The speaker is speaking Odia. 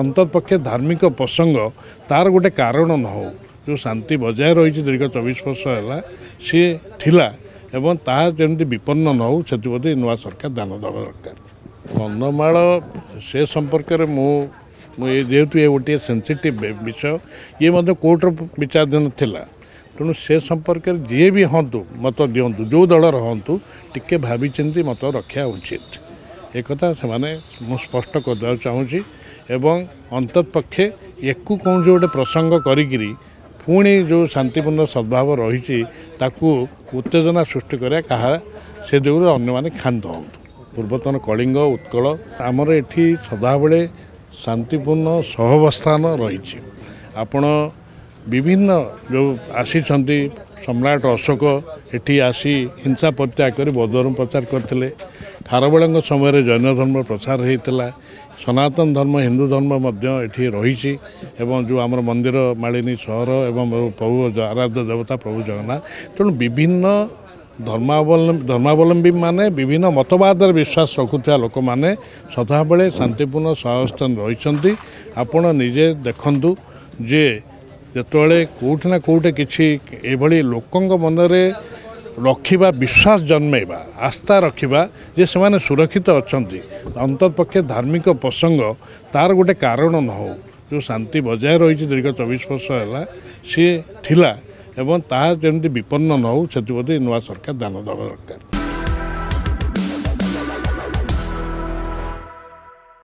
ଅନ୍ତପକ୍ଷେ ଧାର୍ମିକ ପ୍ରସଙ୍ଗ ତାର ଗୋଟେ କାରଣ ନ ହଉ ଯେଉଁ ଶାନ୍ତି ବଜାୟ ରହିଛି ଦୀର୍ଘ ଚବିଶ ବର୍ଷ ହେଲା ସିଏ ଥିଲା ଏବଂ ତାହା ଯେମିତି ବିପନ୍ନ ନ ହଉ ସେଥିପ୍ରତି ନୂଆ ସରକାର ଧ୍ୟାନ ଦେବା ଦରକାର କନ୍ଧମାଳ ସେ ସମ୍ପର୍କରେ ମୁଁ ମୁଁ ଯେହେତୁ ଏ ଗୋଟିଏ ସେନ୍ସିଟିଭ ବିଷୟ ଇଏ ମଧ୍ୟ କୋର୍ଟର ବିଚାରାଧୀନ ଥିଲା ତେଣୁ ସେ ସମ୍ପର୍କରେ ଯିଏ ବି ହୁଅନ୍ତୁ ମତ ଦିଅନ୍ତୁ ଯେଉଁ ଦଳର ହୁଅନ୍ତୁ ଟିକେ ଭାବିଛନ୍ତି ମତ ରଖିବା ଉଚିତ ଏକଥା ସେମାନେ ମୁଁ ସ୍ପଷ୍ଟ କରିବାକୁ ଚାହୁଁଛି ଏବଂ ଅନ୍ତତଃପକ୍ଷେ ୟାକୁ କୌଣସି ଗୋଟେ ପ୍ରସଙ୍ଗ କରିକିରି ପୁଣି ଯେଉଁ ଶାନ୍ତିପୂର୍ଣ୍ଣ ସଦ୍ଭାବ ରହିଛି ତାକୁ ଉତ୍ତେଜନା ସୃଷ୍ଟି କରିବା କାହା ସେ ଯୋଗୁଁ ଅନ୍ୟମାନେ କ୍ଷାନ୍ତ ହୁଅନ୍ତୁ ପୂର୍ବତନ କଳିଙ୍ଗ ଉତ୍କଳ ଆମର ଏଠି ସଦାବେଳେ ଶାନ୍ତିପୂର୍ଣ୍ଣ ସହବସ୍ଥାନ ରହିଛି ଆପଣ ବିଭିନ୍ନ ଯେଉଁ ଆସିଛନ୍ତି ସମ୍ରାଟ ଅଶୋକ ଏଠି ଆସି ହିଂସା ପରିତ୍ୟାଗ କରି ବୌଦ୍ଧର୍ମ ପ୍ରଚାର କରିଥିଲେ ଖାରବେଳଙ୍କ ସମୟରେ ଜୈନ ଧର୍ମ ପ୍ରସାର ହୋଇଥିଲା ସନାତନ ଧର୍ମ ହିନ୍ଦୁ ଧର୍ମ ମଧ୍ୟ ଏଠି ରହିଛି ଏବଂ ଯେଉଁ ଆମର ମନ୍ଦିର ମାଳିନୀ ସହର ଏବଂ ପ୍ରଭୁ ଆରାଧ୍ୟ ଦେବତା ପ୍ରଭୁ ଜଗନ୍ନାଥ ତେଣୁ ବିଭିନ୍ନ ଧର୍ମାବଲମ୍ବୀ ଧର୍ମାବଲମ୍ବୀମାନେ ବିଭିନ୍ନ ମତବାଦରେ ବିଶ୍ୱାସ ରଖୁଥିବା ଲୋକମାନେ ସଦାବେଳେ ଶାନ୍ତିପୂର୍ଣ୍ଣ ସହାବସ୍ଥାନ ରହିଛନ୍ତି ଆପଣ ନିଜେ ଦେଖନ୍ତୁ ଯେ ଯେତେବେଳେ କେଉଁଠି ନା କେଉଁଠି କିଛି ଏଭଳି ଲୋକଙ୍କ ମନରେ ରଖିବା ବିଶ୍ୱାସ ଜନ୍ମେଇବା ଆସ୍ଥା ରଖିବା ଯେ ସେମାନେ ସୁରକ୍ଷିତ ଅଛନ୍ତି ଅନ୍ତପକ୍ଷେ ଧାର୍ମିକ ପ୍ରସଙ୍ଗ ତା'ର ଗୋଟେ କାରଣ ନ ହେଉ ଯେଉଁ ଶାନ୍ତି ବଜାୟ ରହିଛି ଦୀର୍ଘ ଚବିଶ ବର୍ଷ ହେଲା ସିଏ ଥିଲା ଏବଂ ତାହା ଯେମିତି ବିପନ୍ନ ନ ହେଉ ସେଥିପ୍ରତି ନୂଆ ସରକାର ଧ୍ୟାନ ଦେବା ଦରକାର